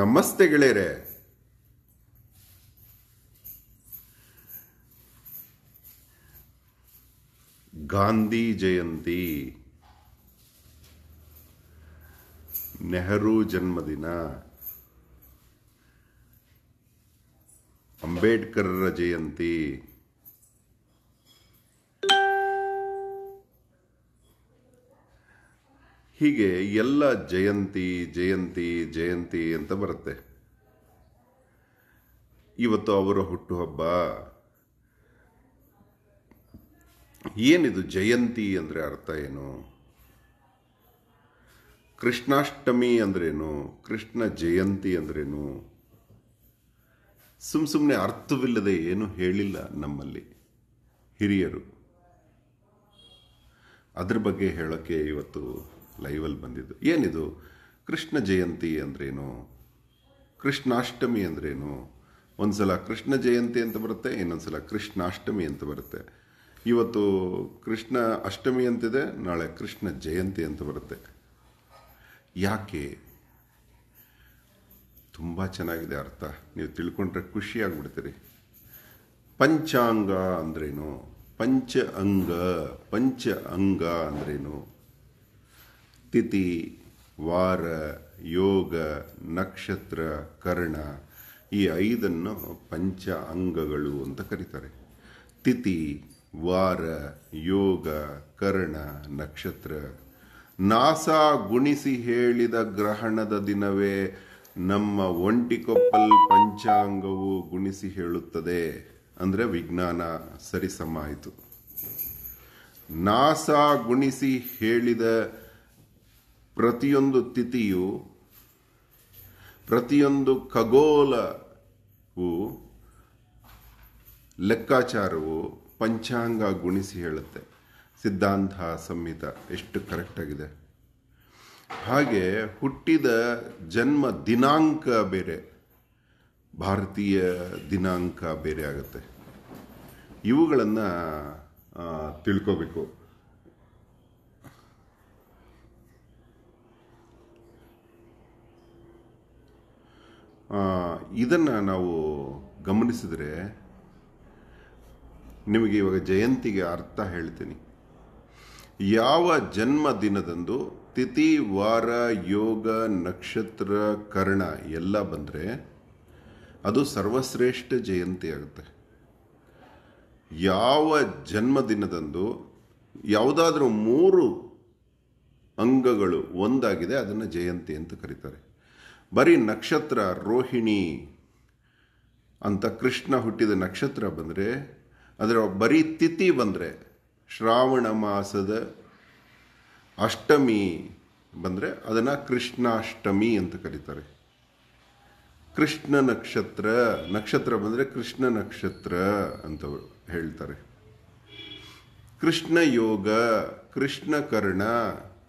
ನಮಸ್ತೆ ಗೆಳೆಯರೆ ಗಾಂಧಿ ಜಯಂತಿ ನೆಹರು ಜನ್ಮದಿನ ಅಂಬೇಡ್ಕರ್ರ ಜಯಂತಿ ಹೀಗೆ ಎಲ್ಲ ಜಯಂತಿ ಜಯಂತಿ ಜಯಂತಿ ಅಂತ ಬರುತ್ತೆ ಇವತ್ತು ಅವರ ಹುಟ್ಟುಹಬ್ಬ ಏನಿದು ಜಯಂತಿ ಅಂದರೆ ಅರ್ಥ ಏನು ಕೃಷ್ಣಾಷ್ಟಮಿ ಅಂದ್ರೇನು ಕೃಷ್ಣ ಜಯಂತಿ ಅಂದ್ರೇನು ಸುಮ್ ಸುಮ್ಮನೆ ಅರ್ಥವಿಲ್ಲದೆ ಏನು ಹೇಳಿಲ್ಲ ನಮ್ಮಲ್ಲಿ ಹಿರಿಯರು ಅದ್ರ ಬಗ್ಗೆ ಹೇಳೋಕ್ಕೆ ಇವತ್ತು ಲೈವಲ್ಲಿ ಬಂದಿದ್ದು ಏನಿದು ಕೃಷ್ಣ ಜಯಂತಿ ಅಂದ್ರೇನು ಕೃಷ್ಣಾಷ್ಟಮಿ ಅಂದ್ರೇನು ಒಂದು ಸಲ ಕೃಷ್ಣ ಜಯಂತಿ ಅಂತ ಬರುತ್ತೆ ಇನ್ನೊಂದು ಸಲ ಕೃಷ್ಣಾಷ್ಟಮಿ ಅಂತ ಬರುತ್ತೆ ಇವತ್ತು ಕೃಷ್ಣ ಅಷ್ಟಮಿ ಅಂತಿದೆ ನಾಳೆ ಕೃಷ್ಣ ಜಯಂತಿ ಅಂತ ಬರುತ್ತೆ ಯಾಕೆ ತುಂಬ ಚೆನ್ನಾಗಿದೆ ಅರ್ಥ ನೀವು ತಿಳ್ಕೊಂಡ್ರೆ ಖುಷಿಯಾಗ್ಬಿಡ್ತೀರಿ ಪಂಚಾಂಗ ಅಂದ್ರೇನು ಪಂಚ ಅಂಗ ಪಂಚ ಅಂಗ ಅಂದ್ರೇನು ತಿಥಿ ವಾರ ಯೋಗ ನಕ್ಷತ್ರ ಕರ್ಣ ಈ ಐದನ್ನು ಪಂಚ ಅಂಗಗಳು ಅಂತ ಕರೀತಾರೆ ತಿಥಿ ವಾರ ಯೋಗ ಕರ್ಣ ನಕ್ಷತ್ರ ನಾಸ ಗುಣಿಸಿ ಹೇಳಿದ ಗ್ರಹಣದ ದಿನವೇ ನಮ್ಮ ಒಂಟಿಕೊಪ್ಪಲ್ ಪಂಚಾಂಗವು ಗುಣಿಸಿ ಹೇಳುತ್ತದೆ ಅಂದರೆ ವಿಜ್ಞಾನ ಸರಿಸಮ ಆಯಿತು ನಾಸಾ ಗುಣಿಸಿ ಹೇಳಿದ ಪ್ರತಿಯೊಂದು ತಿಥಿಯು ಪ್ರತಿಯೊಂದು ಖಗೋಲವು ಲೆಕ್ಕಾಚಾರವು ಪಂಚಾಂಗ ಗುಣಿಸಿ ಹೇಳುತ್ತೆ ಸಿದ್ಧಾಂತ ಸಂಹಿತ ಎಷ್ಟು ಕರೆಕ್ಟಾಗಿದೆ ಹಾಗೆ ಹುಟ್ಟಿದ ಜನ್ಮ ದಿನಾಂಕ ಬೇರೆ ಭಾರತೀಯ ದಿನಾಂಕ ಬೇರೆ ಆಗುತ್ತೆ ಇವುಗಳನ್ನು ತಿಳ್ಕೋಬೇಕು ಇದನ್ನು ನಾವು ಗಮನಿಸಿದರೆ ನಿಮಗೆ ಇವಾಗ ಜಯಂತಿಗೆ ಅರ್ಥ ಹೇಳ್ತೀನಿ ಯಾವ ಜನ್ಮದಿನದಂದು ತಿಥಿ ವಾರ ಯೋಗ ನಕ್ಷತ್ರ ಕರ್ಣ ಎಲ್ಲ ಬಂದರೆ ಅದು ಸರ್ವಶ್ರೇಷ್ಠ ಜಯಂತಿ ಆಗುತ್ತೆ ಯಾವ ಜನ್ಮದಿನದಂದು ಯಾವುದಾದ್ರೂ ಮೂರು ಅಂಗಗಳು ಒಂದಾಗಿದೆ ಅದನ್ನು ಜಯಂತಿ ಅಂತ ಕರೀತಾರೆ ಬರೀ ನಕ್ಷತ್ರ ರೋಹಿಣಿ ಅಂತ ಕೃಷ್ಣ ಹುಟ್ಟಿದ ನಕ್ಷತ್ರ ಬಂದರೆ ಅದರ ಬರೀ ತಿಥಿ ಬಂದರೆ ಶ್ರಾವಣ ಮಾಸದ ಅಷ್ಟಮಿ ಬಂದರೆ ಅದನ್ನು ಕೃಷ್ಣಾಷ್ಟಮಿ ಅಂತ ಕರೀತಾರೆ ಕೃಷ್ಣ ನಕ್ಷತ್ರ ನಕ್ಷತ್ರ ಬಂದರೆ ಕೃಷ್ಣ ನಕ್ಷತ್ರ ಅಂತ ಹೇಳ್ತಾರೆ ಕೃಷ್ಣ ಯೋಗ ಕೃಷ್ಣ ಕರ್ಣ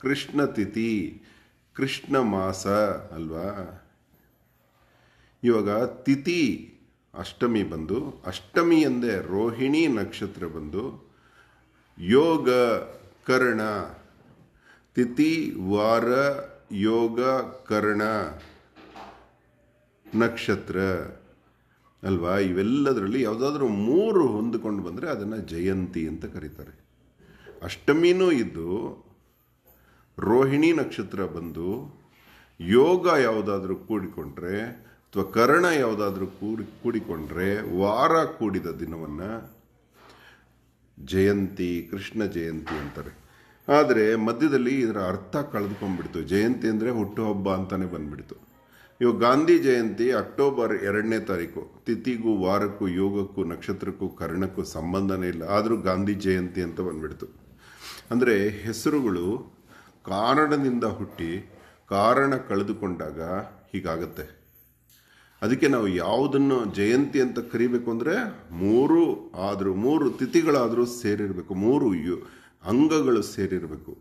ಕೃಷ್ಣ ತಿಥಿ ಕೃಷ್ಣ ಮಾಸ ಅಲ್ವಾ ಇವಾಗ ತಿಥಿ ಅಷ್ಟಮಿ ಬಂದು ಅಷ್ಟಮಿ ಎಂದೇ ರೋಹಿಣಿ ನಕ್ಷತ್ರ ಬಂದು ಯೋಗ ಕರ್ಣ ತಿಥಿ ವಾರ ಯೋಗ ಕರ್ಣ ನಕ್ಷತ್ರ ಅಲ್ವಾ ಇವೆಲ್ಲದರಲ್ಲಿ ಯಾವುದಾದ್ರೂ ಮೂರು ಹೊಂದಿಕೊಂಡು ಬಂದರೆ ಅದನ್ನು ಜಯಂತಿ ಅಂತ ಕರೀತಾರೆ ಅಷ್ಟಮಿನೂ ಇದ್ದು ರೋಹಿಣಿ ನಕ್ಷತ್ರ ಬಂದು ಯೋಗ ಯಾವುದಾದ್ರೂ ಕೂಡಿಕೊಂಡ್ರೆ ಅಥವಾ ಕರ್ಣ ಯಾವುದಾದ್ರೂ ಕೂಡಿ ಕೂಡಿಕೊಂಡ್ರೆ ವಾರ ಕೂಡಿದ ದಿನವನ್ನು ಜಯಂತಿ ಕೃಷ್ಣ ಜಯಂತಿ ಅಂತಾರೆ ಆದರೆ ಮಧ್ಯದಲ್ಲಿ ಇದರ ಅರ್ಥ ಕಳೆದುಕೊಂಡ್ಬಿಡ್ತು ಜಯಂತಿ ಅಂದರೆ ಹುಟ್ಟುಹಬ್ಬ ಅಂತಲೇ ಬಂದ್ಬಿಡ್ತು ಇವಾಗ ಗಾಂಧಿ ಜಯಂತಿ ಅಕ್ಟೋಬರ್ ಎರಡನೇ ತಾರೀಕು ತಿಥಿಗೂ ವಾರಕ್ಕೂ ಯೋಗಕ್ಕೂ ನಕ್ಷತ್ರಕ್ಕೂ ಕರ್ಣಕ್ಕೂ ಸಂಬಂಧನೇ ಇಲ್ಲ ಆದರೂ ಗಾಂಧಿ ಜಯಂತಿ ಅಂತ ಬಂದ್ಬಿಡ್ತು ಅಂದರೆ ಹೆಸರುಗಳು ಕಾರಣದಿಂದ ಹುಟ್ಟಿ ಕಾರಣ ಕಳೆದುಕೊಂಡಾಗ ಹೀಗಾಗತ್ತೆ ಅದಕ್ಕೆ ನಾವು ಯಾವುದನ್ನು ಜಯಂತಿ ಅಂತ ಕರಿಬೇಕು ಅಂದರೆ ಮೂರು ಆದರೂ ಮೂರು ತಿಥಿಗಳಾದರೂ ಸೇರಿರಬೇಕು ಮೂರು ಯು ಅಂಗಗಳು ಸೇರಿರಬೇಕು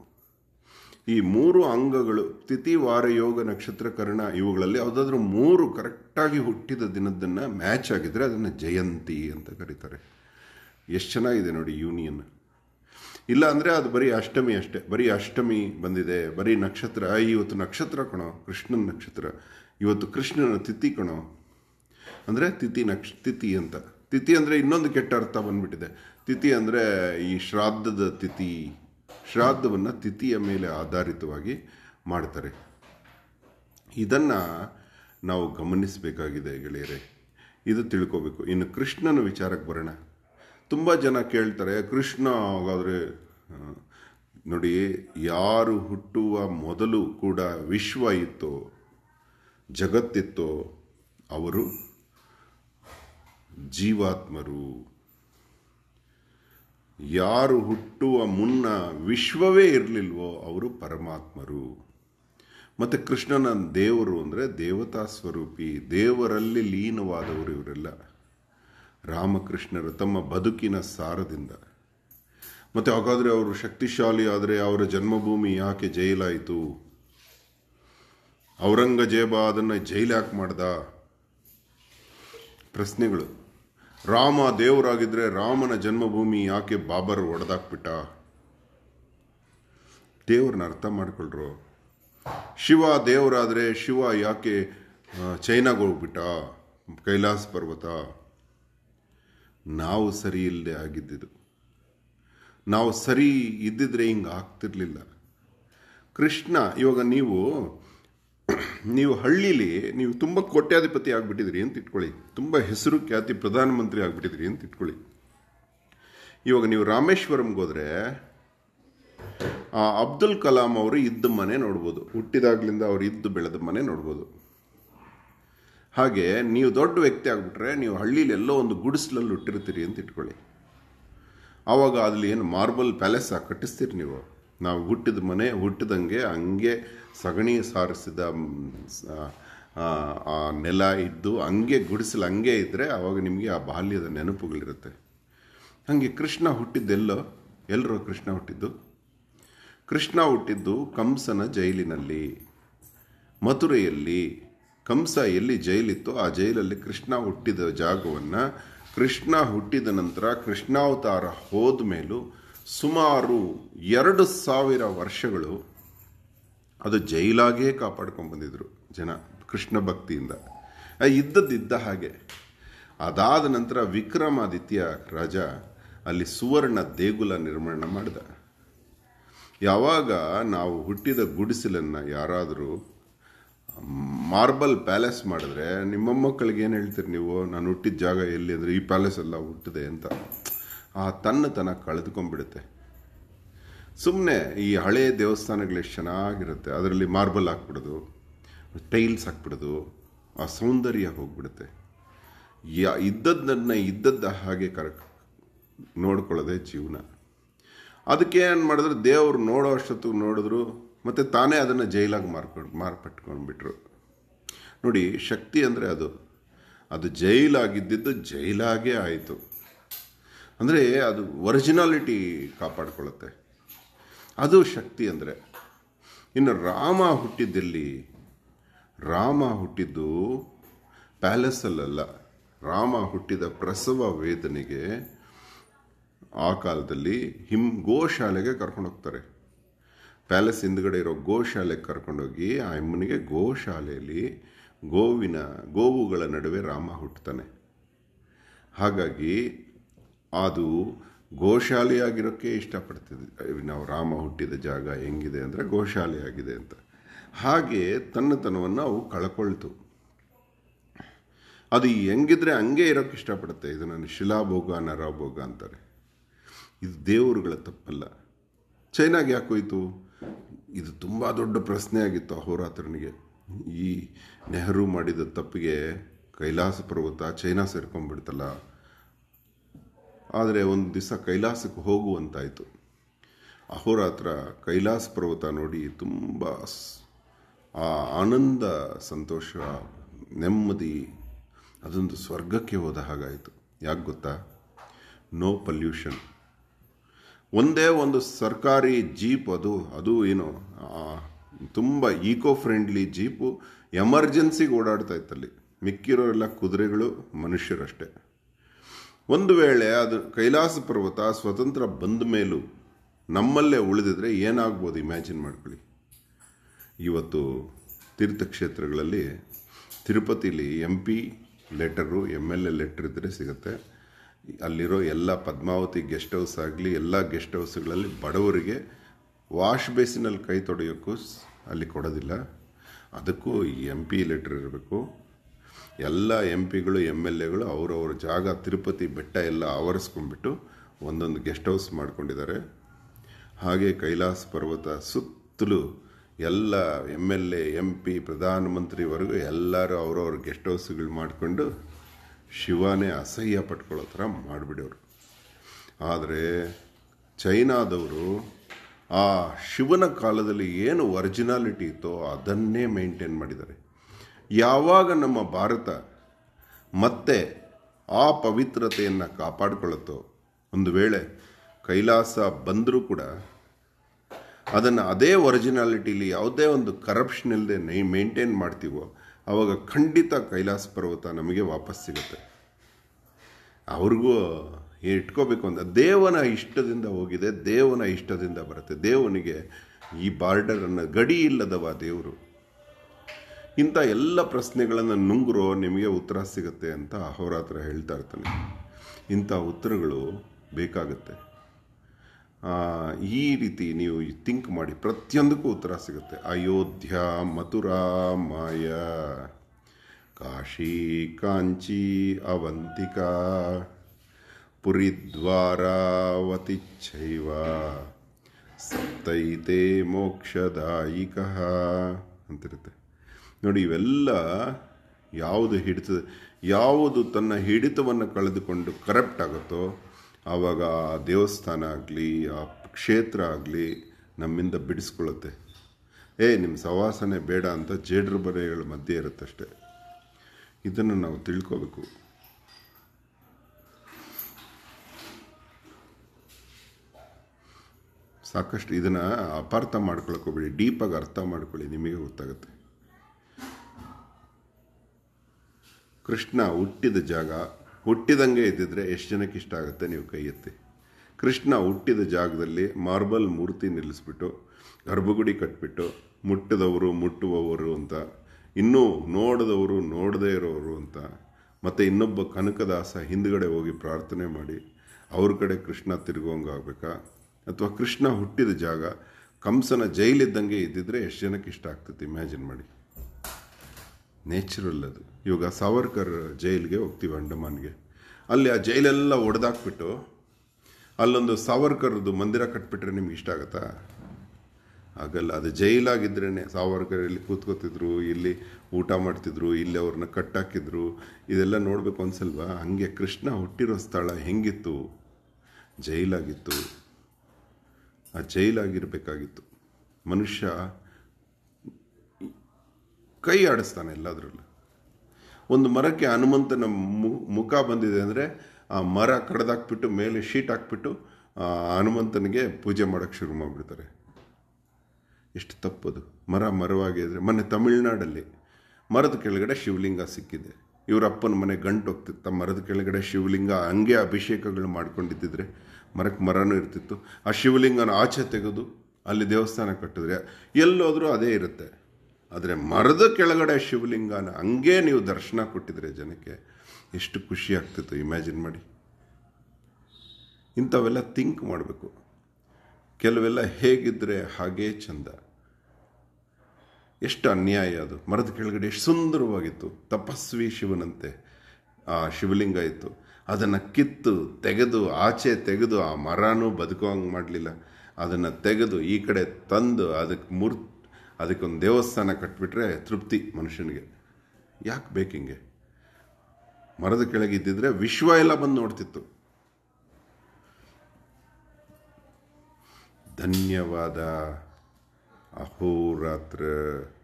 ಈ ಮೂರು ಅಂಗಗಳು ತಿಥಿ ವಾರ ಯೋಗ ನಕ್ಷತ್ರ ಕರ್ಣ ಇವುಗಳಲ್ಲಿ ಯಾವುದಾದ್ರೂ ಮೂರು ಕರೆಕ್ಟಾಗಿ ಹುಟ್ಟಿದ ದಿನದ್ದನ್ನು ಮ್ಯಾಚ್ ಆಗಿದ್ದರೆ ಅದನ್ನು ಜಯಂತಿ ಅಂತ ಕರೀತಾರೆ ಎಷ್ಟು ಚೆನ್ನಾಗಿದೆ ನೋಡಿ ಯೂನಿಯನ್ ಇಲ್ಲ ಅಂದರೆ ಅದು ಬರೀ ಅಷ್ಟಮಿ ಅಷ್ಟೇ ಬರೀ ಅಷ್ಟಮಿ ಬಂದಿದೆ ಬರೀ ನಕ್ಷತ್ರ ಇವತ್ತು ನಕ್ಷತ್ರ ಕಣೋ ಕೃಷ್ಣನ ನಕ್ಷತ್ರ ಇವತ್ತು ಕೃಷ್ಣನ ತಿಥಿ ಕಣೋ ಅಂದರೆ ತಿಥಿ ನಕ್ಷ ತಿಥಿ ಅಂತ ತಿಥಿ ಅಂದರೆ ಇನ್ನೊಂದು ಕೆಟ್ಟ ಅರ್ಥ ಬಂದುಬಿಟ್ಟಿದೆ ತಿಥಿ ಅಂದರೆ ಈ ಶ್ರಾದ್ದದ ತಿಥಿ ಶ್ರಾದ್ದವನ್ನು ತಿಥಿಯ ಮೇಲೆ ಆಧಾರಿತವಾಗಿ ಮಾಡ್ತಾರೆ ಇದನ್ನು ನಾವು ಗಮನಿಸಬೇಕಾಗಿದೆ ಗೆಳೆಯರೆ ಇದು ತಿಳ್ಕೋಬೇಕು ಇನ್ನು ಕೃಷ್ಣನ ವಿಚಾರಕ್ಕೆ ಬರೋಣ ತುಂಬ ಜನ ಕೇಳ್ತಾರೆ ಕೃಷ್ಣ ಹಾಗಾದರೆ ನೋಡಿ ಯಾರು ಹುಟ್ಟುವ ಮೊದಲು ಕೂಡ ವಿಶ್ವ ಇತ್ತೋ ಜಗತ್ತಿತ್ತೋ ಅವರು ಜೀವಾತ್ಮರು ಯಾರು ಹುಟ್ಟುವ ಮುನ್ನ ವಿಶ್ವವೇ ಇರಲಿಲ್ವೋ ಅವರು ಪರಮಾತ್ಮರು ಮತ್ತು ಕೃಷ್ಣನ ದೇವರು ಅಂದರೆ ದೇವತಾ ಸ್ವರೂಪಿ ದೇವರಲ್ಲಿ ಲೀನವಾದವರು ಇವರೆಲ್ಲ ರಾಮಕೃಷ್ಣರು ತಮ್ಮ ಬದುಕಿನ ಸಾರದಿಂದ ಮತ್ತು ಹಾಗಾದರೆ ಅವರು ಶಕ್ತಿಶಾಲಿ ಆದರೆ ಅವರ ಜನ್ಮಭೂಮಿ ಯಾಕೆ ಜೈಲಾಯಿತು ಔರಂಗಜೇಬ ಅದನ್ನು ಜೈಲು ಯಾಕೆ ಮಾಡ್ದ ಪ್ರಶ್ನೆಗಳು ರಾಮ ದೇವರಾಗಿದ್ದರೆ ರಾಮನ ಜನ್ಮಭೂಮಿ ಯಾಕೆ ಬಾಬರ್ ಒಡೆದಾಕ್ಬಿಟ್ಟ ದೇವ್ರನ್ನ ಅರ್ಥ ಮಾಡಿಕೊಳ್ರು ಶಿವ ದೇವರಾದರೆ ಶಿವ ಯಾಕೆ ಚೈನಾಗೆ ಹೋಗ್ಬಿಟ್ಟ ಕೈಲಾಸ ಪರ್ವತ ನಾವು ಸರಿ ಇಲ್ಲದೆ ಆಗಿದ್ದಿದ್ದು ನಾವು ಸರಿ ಇದ್ದಿದ್ರೆ ಹಿಂಗೆ ಆಗ್ತಿರ್ಲಿಲ್ಲ ಕೃಷ್ಣ ಇವಾಗ ನೀವು ನೀವು ಹಳ್ಳೀಲಿ ನೀವು ತುಂಬ ಕೋಟ್ಯಾಧಿಪತಿ ಆಗಿಬಿಟ್ಟಿದ್ರಿ ಅಂತ ಇಟ್ಕೊಳ್ಳಿ ತುಂಬ ಹೆಸರು ಖ್ಯಾತಿ ಪ್ರಧಾನಮಂತ್ರಿ ಆಗಿಬಿಟ್ಟಿದ್ರಿ ಅಂತ ಇಟ್ಕೊಳ್ಳಿ ಇವಾಗ ನೀವು ರಾಮೇಶ್ವರಂಗೆ ಹೋದರೆ ಅಬ್ದುಲ್ ಕಲಾಂ ಅವರು ಇದ್ದ ಮನೆ ನೋಡ್ಬೋದು ಹುಟ್ಟಿದಾಗ್ಲಿಂದ ಅವ್ರು ಇದ್ದು ಬೆಳೆದ ಮನೆ ನೋಡ್ಬೋದು ಹಾಗೆ ನೀವು ದೊಡ್ಡ ವ್ಯಕ್ತಿ ಆಗಿಬಿಟ್ರೆ ನೀವು ಹಳ್ಳೀಲಿ ಎಲ್ಲೋ ಒಂದು ಗುಡಿಸ್ಲಲ್ಲಿ ಹುಟ್ಟಿರ್ತೀರಿ ಅಂತ ಇಟ್ಕೊಳ್ಳಿ ಆವಾಗ ಅಲ್ಲಿ ಏನು ಮಾರ್ಬಲ್ ಪ್ಯಾಲೇಸ್ ಕಟ್ಟಿಸ್ತೀರಿ ನೀವು ನಾವು ಹುಟ್ಟಿದ ಮನೆ ಹುಟ್ಟಿದಂಗೆ ಹಂಗೆ ಸಗಣಿ ಸಾರಿಸಿದ ಆ ನೆಲ ಇದ್ದು ಹಂಗೆ ಗುಡಿಸಲು ಹಂಗೆ ಇದ್ದರೆ ಆವಾಗ ನಿಮಗೆ ಆ ಬಾಲ್ಯದ ನೆನಪುಗಳಿರುತ್ತೆ ಹಾಗೆ ಕೃಷ್ಣ ಹುಟ್ಟಿದ್ದೆಲ್ಲೋ ಎಲ್ಲರೂ ಕೃಷ್ಣ ಹುಟ್ಟಿದ್ದು ಕೃಷ್ಣ ಹುಟ್ಟಿದ್ದು ಕಂಸನ ಜೈಲಿನಲ್ಲಿ ಮಥುರೆಯಲ್ಲಿ ಕಂಸ ಎಲ್ಲಿ ಜೈಲಿತ್ತು ಆ ಜೈಲಲ್ಲಿ ಕೃಷ್ಣ ಹುಟ್ಟಿದ ಜಾಗವನ್ನು ಕೃಷ್ಣ ಹುಟ್ಟಿದ ನಂತರ ಕೃಷ್ಣಾವತಾರ ಹೋದ ಮೇಲೂ ಸುಮಾರು ಎರಡು ಸಾವಿರ ವರ್ಷಗಳು ಅದು ಜೈಲಾಗೇ ಕಾಪಾಡ್ಕೊಂಡು ಬಂದಿದ್ರು ಜನ ಕೃಷ್ಣ ಭಕ್ತಿಯಿಂದ ಇದ್ದದ್ದಿದ್ದ ಹಾಗೆ ಅದಾದ ನಂತರ ವಿಕ್ರಮಾದಿತ್ಯ ರಾಜ ಅಲ್ಲಿ ಸುವರ್ಣ ದೇಗುಲ ನಿರ್ಮಾಣ ಮಾಡಿದ ಯಾವಾಗ ನಾವು ಹುಟ್ಟಿದ ಗುಡಿಸಿಲನ್ನು ಯಾರಾದರೂ ಮಾರ್ಬಲ್ ಪ್ಯಾಲೇಸ್ ಮಾಡಿದ್ರೆ ನಿಮ್ಮ ಮಕ್ಕಳಿಗೆ ಏನು ಹೇಳ್ತೀರಿ ನೀವು ನಾನು ಹುಟ್ಟಿದ ಜಾಗ ಎಲ್ಲಿ ಅಂದರೆ ಈ ಪ್ಯಾಲೆಸ್ ಎಲ್ಲ ಹುಟ್ಟಿದೆ ಅಂತ ಆ ತನ್ನ ತನ್ನತನ ಕಳೆದುಕೊಂಡ್ಬಿಡುತ್ತೆ ಸುಮ್ಮನೆ ಈ ಹಳೆ ದೇವಸ್ಥಾನಗಳು ಎಷ್ಟು ಚೆನ್ನಾಗಿರುತ್ತೆ ಅದರಲ್ಲಿ ಮಾರ್ಬಲ್ ಹಾಕ್ಬಿಡೋದು ಟೈಲ್ಸ್ ಹಾಕ್ಬಿಡೋದು ಆ ಸೌಂದರ್ಯ ಹೋಗ್ಬಿಡುತ್ತೆ ಯಾ ಇದ್ದದ್ದನ್ನು ಇದ್ದದ್ದ ಹಾಗೆ ಕರೆಕ್ಟ್ ನೋಡ್ಕೊಳ್ಳೋದೆ ಜೀವನ ಅದಕ್ಕೆ ಏನು ಮಾಡಿದ್ರು ದೇವರು ನೋಡೋ ಅಷ್ಟೊತ್ತಿಗೆ ನೋಡಿದ್ರು ಮತ್ತು ತಾನೇ ಅದನ್ನು ಜೈಲಾಗಿ ಮಾರ್ಕೊಂಡು ಮಾರ್ಪಟ್ಕೊಂಡ್ಬಿಟ್ರು ನೋಡಿ ಶಕ್ತಿ ಅಂದರೆ ಅದು ಅದು ಜೈಲಾಗಿದ್ದಿದ್ದು ಜೈಲಾಗೇ ಆಯಿತು ಅಂದರೆ ಅದು ಒರಿಜಿನಾಲಿಟಿ ಕಾಪಾಡ್ಕೊಳ್ಳುತ್ತೆ ಅದು ಶಕ್ತಿ ಅಂದರೆ ಇನ್ನು ರಾಮ ಹುಟ್ಟಿದ್ದಲ್ಲಿ ರಾಮ ಹುಟ್ಟಿದ್ದು ಪ್ಯಾಲೆಸಲ್ಲಲ್ಲ ರಾಮ ಹುಟ್ಟಿದ ಪ್ರಸವ ವೇದನೆಗೆ ಆ ಕಾಲದಲ್ಲಿ ಹಿಮ್ ಗೋಶಾಲೆಗೆ ಕರ್ಕೊಂಡು ಹೋಗ್ತಾರೆ ಪ್ಯಾಲೆಸ್ ಹಿಂದ್ಗಡೆ ಇರೋ ಗೋಶಾಲೆಗೆ ಕರ್ಕೊಂಡೋಗಿ ಆ ಹಿಮ್ಮನಿಗೆ ಗೋಶಾಲೆಯಲ್ಲಿ ಗೋವಿನ ಗೋವುಗಳ ನಡುವೆ ರಾಮ ಹುಟ್ಟುತ್ತಾನೆ ಹಾಗಾಗಿ ಅದು ಗೋಶಾಲೆಯಾಗಿರೋಕ್ಕೆ ಇಷ್ಟಪಡ್ತಿದ್ವಿ ನಾವು ರಾಮ ಹುಟ್ಟಿದ ಜಾಗ ಹೆಂಗಿದೆ ಅಂದರೆ ಗೋಶಾಲೆಯಾಗಿದೆ ಅಂತ ಹಾಗೆ ತನ್ನತನವನ್ನು ಅವು ಕಳ್ಕೊಳ್ತು ಅದು ಹೆಂಗಿದ್ರೆ ಹಂಗೆ ಇರೋಕ್ಕೆ ಇಷ್ಟಪಡುತ್ತೆ ಇದು ನಾನು ಶಿಲಾಭೋಗ ನರಭೋಗ ಅಂತಾರೆ ಇದು ದೇವರುಗಳ ತಪ್ಪಲ್ಲ ಚೈನಾಗೆ ಯಾಕೋಯ್ತು ಇದು ತುಂಬ ದೊಡ್ಡ ಪ್ರಶ್ನೆ ಆಗಿತ್ತು ಅಹೋರಾತ್ರನಿಗೆ ಈ ನೆಹರು ಮಾಡಿದ ತಪ್ಪಿಗೆ ಕೈಲಾಸ ಪರ್ವತ ಚೈನಾ ಸೇರ್ಕೊಂಡ್ಬಿಡ್ತಲ್ಲ ಆದರೆ ಒಂದು ದಿವಸ ಕೈಲಾಸಕ್ಕೆ ಹೋಗುವಂತಾಯಿತು ಅಹೋರಾತ್ರ ಕೈಲಾಸ ಪರ್ವತ ನೋಡಿ ತುಂಬ ಆ ಆನಂದ ಸಂತೋಷ ನೆಮ್ಮದಿ ಅದೊಂದು ಸ್ವರ್ಗಕ್ಕೆ ಹೋದ ಹಾಗಾಯಿತು ಯಾಕೆ ಗೊತ್ತಾ ನೋ ಪಲ್ಯೂಷನ್ ಒಂದೇ ಒಂದು ಸರ್ಕಾರಿ ಜೀಪ್ ಅದು ಅದು ಏನು ತುಂಬ ಈಕೋ ಫ್ರೆಂಡ್ಲಿ ಜೀಪು ಎಮರ್ಜೆನ್ಸಿಗೆ ಓಡಾಡ್ತಾ ಇತ್ತಲ್ಲಿ ಮಿಕ್ಕಿರೋ ಎಲ್ಲ ಕುದುರೆಗಳು ಮನುಷ್ಯರಷ್ಟೇ ಒಂದು ವೇಳೆ ಅದು ಕೈಲಾಸ ಪರ್ವತ ಸ್ವತಂತ್ರ ಬಂದ ಮೇಲೂ ನಮ್ಮಲ್ಲೇ ಉಳಿದಿದ್ರೆ ಏನಾಗ್ಬೋದು ಇಮ್ಯಾಜಿನ್ ಮಾಡ್ಕೊಳ್ಳಿ ಇವತ್ತು ತೀರ್ಥಕ್ಷೇತ್ರಗಳಲ್ಲಿ ತಿರುಪತಿಲಿ M P letter M L A letter ಇದ್ದರೆ ಸಿಗುತ್ತೆ ಅಲ್ಲಿರೋ ಎಲ್ಲ ಪದ್ಮಾವತಿ ಗೆಸ್ಟ್ ಹೌಸ್ ಆಗಲಿ ಎಲ್ಲ ಗೆಸ್ಟ್ ಹೌಸ್ಗಳಲ್ಲಿ ಬಡವರಿಗೆ ವಾಶ್ ಬೇಸಿನಲ್ಲಿ ಕೈ ತೊಡೆಯೋಕ್ಕೂ ಅಲ್ಲಿ ಕೊಡೋದಿಲ್ಲ ಅದಕ್ಕೂ ಎಂ ಪಿ ಲೆಟ್ರ್ ಇರಬೇಕು ಎಲ್ಲ ಎಂ ಪಿಗಳು ಎಮ್ ಎಲ್ ಎಗಳು ಅವರವ್ರ ಜಾಗ ತಿರುಪತಿ ಬೆಟ್ಟ ಎಲ್ಲ ಆವರಿಸ್ಕೊಂಡ್ಬಿಟ್ಟು ಒಂದೊಂದು ಗೆಸ್ಟ್ ಹೌಸ್ ಮಾಡ್ಕೊಂಡಿದ್ದಾರೆ ಹಾಗೆ ಕೈಲಾಸ ಪರ್ವತ ಸುತ್ತಲೂ ಎಲ್ಲ M L A M P ಪ್ರಧಾನಮಂತ್ರಿವರೆಗೂ ಎಲ್ಲರೂ ಅವರವ್ರ ಗೆಸ್ಟ್ ಹೌಸ್ಗಳು ಮಾಡಿಕೊಂಡು ಶಿವನೇ ಅಸಹ್ಯ ಪಟ್ಕೊಳ್ಳೋ ಥರ ಮಾಡಿಬಿಡೋರು ಆದರೆ ಚೈನಾದವರು ಆ ಶಿವನ ಕಾಲದಲ್ಲಿ ಏನು ಒರಿಜಿನಾಲಿಟಿ ಇತ್ತೋ ಅದನ್ನೇ ಮೇಂಟೈನ್ ಮಾಡಿದ್ದಾರೆ ಯಾವಾಗ ನಮ್ಮ ಭಾರತ ಮತ್ತೆ ಆ ಪವಿತ್ರತೆಯನ್ನು ಕಾಪಾಡಿಕೊಳ್ಳುತ್ತೋ ಒಂದು ವೇಳೆ ಕೈಲಾಸ ಬಂದರೂ ಕೂಡ ಅದನ್ನು ಅದೇ ಒರಿಜಿನಾಲಿಟಿಲಿ ಯಾವುದೇ ಒಂದು ಕರಪ್ಷನ್ ಇಲ್ಲದೆ ನೈ ಮೇಂಟೈನ್ ಮಾಡ್ತೀವೋ ಆವಾಗ ಖಂಡಿತ ಕೈಲಾಸ ಪರ್ವತ ನಮಗೆ ವಾಪಸ್ ಸಿಗುತ್ತೆ ಅವ್ರಿಗೂ ಇಟ್ಕೋಬೇಕು ಅಂತ ದೇವನ ಇಷ್ಟದಿಂದ ಹೋಗಿದೆ ದೇವನ ಇಷ್ಟದಿಂದ ಬರುತ್ತೆ ದೇವನಿಗೆ ಈ ಬಾರ್ಡರನ್ನು ಗಡಿ ಇಲ್ಲದವ ದೇವರು ಇಂಥ ಎಲ್ಲ ಪ್ರಶ್ನೆಗಳನ್ನು ನುಂಗ್ರೋ ನಿಮಗೆ ಉತ್ತರ ಸಿಗುತ್ತೆ ಅಂತ ಅಹೋರಾತ್ರ ಹೇಳ್ತಾ ಇರ್ತಾನೆ ಇಂಥ ಉತ್ತರಗಳು ಬೇಕಾಗುತ್ತೆ ಈ ರೀತಿ ನೀವು ಥಿಂಕ್ ಮಾಡಿ ಪ್ರತಿಯೊಂದಕ್ಕೂ ಉತ್ತರ ಸಿಗುತ್ತೆ ಅಯೋಧ್ಯ ಮಥುರಾ ಮಾಯ ಕಾಶಿ ಕಾಂಚಿ ಅವಂತಿಕಾ ಸತ್ತೈತೆ ಸಪ್ತೈತೆ ಮೋಕ್ಷದಾಯಿಕ ಅಂತಿರುತ್ತೆ ನೋಡಿ ಇವೆಲ್ಲ ಯಾವುದು ಹಿಡಿತ ಯಾವುದು ತನ್ನ ಹಿಡಿತವನ್ನು ಕಳೆದುಕೊಂಡು ಕರಪ್ಟ್ ಆಗುತ್ತೋ ಆವಾಗ ಆ ದೇವಸ್ಥಾನ ಆಗಲಿ ಆ ಕ್ಷೇತ್ರ ಆಗಲಿ ನಮ್ಮಿಂದ ಬಿಡಿಸ್ಕೊಳ್ಳುತ್ತೆ ಏ ನಿಮ್ಮ ಸವಾಸನೆ ಬೇಡ ಅಂತ ಜೇಡ್ರ ಬರೆಗಳ ಮಧ್ಯೆ ಇರುತ್ತಷ್ಟೆ ಇದನ್ನು ನಾವು ತಿಳ್ಕೋಬೇಕು ಸಾಕಷ್ಟು ಇದನ್ನು ಅಪಾರ್ಥ ಮಾಡ್ಕೊಳಕ್ಕೋಗ್ಬೇಡಿ ಡೀಪಾಗಿ ಅರ್ಥ ಮಾಡ್ಕೊಳ್ಳಿ ನಿಮಗೆ ಗೊತ್ತಾಗುತ್ತೆ ಕೃಷ್ಣ ಹುಟ್ಟಿದ ಜಾಗ ಹುಟ್ಟಿದಂಗೆ ಇದ್ದಿದ್ರೆ ಎಷ್ಟು ಜನಕ್ಕೆ ಇಷ್ಟ ಆಗುತ್ತೆ ನೀವು ಕೈ ಎತ್ತಿ ಕೃಷ್ಣ ಹುಟ್ಟಿದ ಜಾಗದಲ್ಲಿ ಮಾರ್ಬಲ್ ಮೂರ್ತಿ ನಿಲ್ಲಿಸ್ಬಿಟ್ಟು ಗರ್ಭಗುಡಿ ಕಟ್ಬಿಟ್ಟು ಮುಟ್ಟಿದವರು ಮುಟ್ಟುವವರು ಅಂತ ಇನ್ನೂ ನೋಡಿದವರು ನೋಡದೇ ಇರೋರು ಅಂತ ಮತ್ತು ಇನ್ನೊಬ್ಬ ಕನಕದಾಸ ಹಿಂದ್ಗಡೆ ಹೋಗಿ ಪ್ರಾರ್ಥನೆ ಮಾಡಿ ಅವ್ರ ಕಡೆ ಕೃಷ್ಣ ತಿರುಗೋಂಗಾಗಬೇಕಾ ಅಥವಾ ಕೃಷ್ಣ ಹುಟ್ಟಿದ ಜಾಗ ಕಂಸನ ಜೈಲಿದ್ದಂಗೆ ಇದ್ದಿದ್ರೆ ಎಷ್ಟು ಜನಕ್ಕೆ ಇಷ್ಟ ಆಗ್ತೈತಿ ಇಮ್ಯಾಜಿನ್ ಮಾಡಿ ನೇಚುರಲ್ ಅದು ಇವಾಗ ಸಾವರ್ಕರ್ ಜೈಲಿಗೆ ಹೋಗ್ತೀವಿ ಅಂಡಮಾನ್ಗೆ ಅಲ್ಲಿ ಆ ಜೈಲೆಲ್ಲ ಒಡೆದಾಕ್ಬಿಟ್ಟು ಅಲ್ಲೊಂದು ಸಾವರ್ಕರ್ದು ಮಂದಿರ ಕಟ್ಬಿಟ್ರೆ ನಿಮ್ಗೆ ಇಷ್ಟ ಆಗುತ್ತಾ ಆಗಲ್ಲ ಅದು ಜೈಲಾಗಿದ್ರೇ ಸಾವರ್ಕರ್ ಇಲ್ಲಿ ಕೂತ್ಕೋತಿದ್ರು ಇಲ್ಲಿ ಊಟ ಮಾಡ್ತಿದ್ರು ಇಲ್ಲಿ ಅವ್ರನ್ನ ಕಟ್ಟಾಕಿದ್ರು ಇದೆಲ್ಲ ನೋಡಬೇಕು ಅನ್ಸಲ್ವಾ ಹಂಗೆ ಕೃಷ್ಣ ಹುಟ್ಟಿರೋ ಸ್ಥಳ ಹೆಂಗಿತ್ತು ಜೈಲಾಗಿತ್ತು ಆ ಜೈಲಾಗಿರಬೇಕಾಗಿತ್ತು ಮನುಷ್ಯ ಕೈ ಆಡಿಸ್ತಾನೆ ಎಲ್ಲದರಲ್ಲೂ ಒಂದು ಮರಕ್ಕೆ ಹನುಮಂತನ ಮುಖ ಬಂದಿದೆ ಅಂದರೆ ಆ ಮರ ಕಡ್ದಾಕ್ಬಿಟ್ಟು ಮೇಲೆ ಶೀಟ್ ಹಾಕ್ಬಿಟ್ಟು ಹನುಮಂತನಿಗೆ ಪೂಜೆ ಮಾಡೋಕ್ಕೆ ಶುರು ಮಾಡಿಬಿಡ್ತಾರೆ ಎಷ್ಟು ತಪ್ಪದು ಮರ ಮರವಾಗಿ ಮೊನ್ನೆ ತಮಿಳ್ನಾಡಲ್ಲಿ ಮರದ ಕೆಳಗಡೆ ಶಿವಲಿಂಗ ಸಿಕ್ಕಿದೆ ಇವರಪ್ಪನ ಮನೆ ಗಂಟು ಹೋಗ್ತಿತ್ತು ಮರದ ಕೆಳಗಡೆ ಶಿವಲಿಂಗ ಹಂಗೆ ಅಭಿಷೇಕಗಳು ಮಾಡ್ಕೊಂಡಿದ್ದಿದ್ರೆ ಮರಕ್ಕೆ ಮರನೂ ಇರ್ತಿತ್ತು ಆ ಶಿವಲಿಂಗನ ಆಚೆ ತೆಗೆದು ಅಲ್ಲಿ ದೇವಸ್ಥಾನ ಕಟ್ಟಿದ್ರೆ ಎಲ್ಲೋದರೂ ಅದೇ ಇರುತ್ತೆ ಆದರೆ ಮರದ ಕೆಳಗಡೆ ಶಿವಲಿಂಗನ ಹಂಗೆ ನೀವು ದರ್ಶನ ಕೊಟ್ಟಿದ್ರೆ ಜನಕ್ಕೆ ಎಷ್ಟು ಖುಷಿ ಆಗ್ತಿತ್ತು ಇಮ್ಯಾಜಿನ್ ಮಾಡಿ ಇಂಥವೆಲ್ಲ ಥಿಂಕ್ ಮಾಡಬೇಕು ಕೆಲವೆಲ್ಲ ಹೇಗಿದ್ದರೆ ಹಾಗೇ ಚೆಂದ ಎಷ್ಟು ಅನ್ಯಾಯ ಅದು ಮರದ ಕೆಳಗಡೆ ಎಷ್ಟು ಸುಂದರವಾಗಿತ್ತು ತಪಸ್ವಿ ಶಿವನಂತೆ ಆ ಶಿವಲಿಂಗ ಇತ್ತು ಅದನ್ನು ಕಿತ್ತು ತೆಗೆದು ಆಚೆ ತೆಗೆದು ಆ ಮರನೂ ಬದುಕೋ ಹಂಗೆ ಮಾಡಲಿಲ್ಲ ಅದನ್ನು ತೆಗೆದು ಈ ಕಡೆ ತಂದು ಅದಕ್ಕೆ ಮುರ್ ಅದಕ್ಕೊಂದು ದೇವಸ್ಥಾನ ಕಟ್ಬಿಟ್ರೆ ತೃಪ್ತಿ ಮನುಷ್ಯನಿಗೆ ಯಾಕೆ ಬೇಕಿಂಗೆ ಮರದ ಕೆಳಗೆ ಇದ್ದಿದ್ರೆ ವಿಶ್ವ ಎಲ್ಲ ಬಂದು ನೋಡ್ತಿತ್ತು ಧನ್ಯವಾದ अहोरात्र